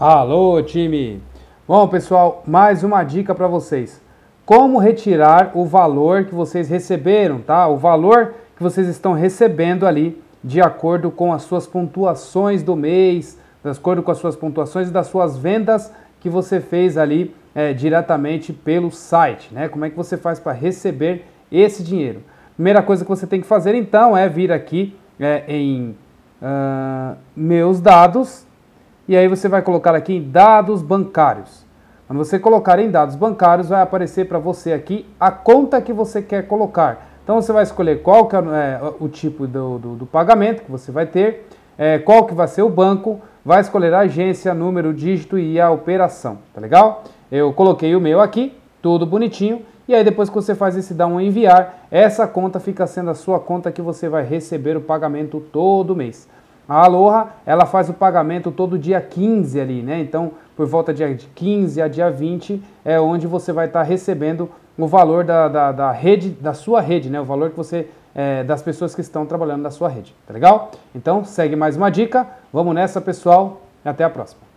Alô, time! Bom, pessoal, mais uma dica para vocês. Como retirar o valor que vocês receberam, tá? O valor que vocês estão recebendo ali de acordo com as suas pontuações do mês, de acordo com as suas pontuações e das suas vendas que você fez ali é, diretamente pelo site, né? Como é que você faz para receber esse dinheiro? Primeira coisa que você tem que fazer então é vir aqui é, em uh, meus dados, e aí você vai colocar aqui em dados bancários. Quando você colocar em dados bancários, vai aparecer para você aqui a conta que você quer colocar. Então você vai escolher qual que é, é o tipo do, do, do pagamento que você vai ter, é, qual que vai ser o banco, vai escolher a agência, número, dígito e a operação, tá legal? Eu coloquei o meu aqui, tudo bonitinho. E aí depois que você faz esse dar um enviar, essa conta fica sendo a sua conta que você vai receber o pagamento todo mês. A Aloha, ela faz o pagamento todo dia 15 ali, né? Então, por volta de 15 a dia 20 é onde você vai estar tá recebendo o valor da, da, da, rede, da sua rede, né? O valor que você, é, das pessoas que estão trabalhando na sua rede, tá legal? Então, segue mais uma dica. Vamos nessa, pessoal. E até a próxima.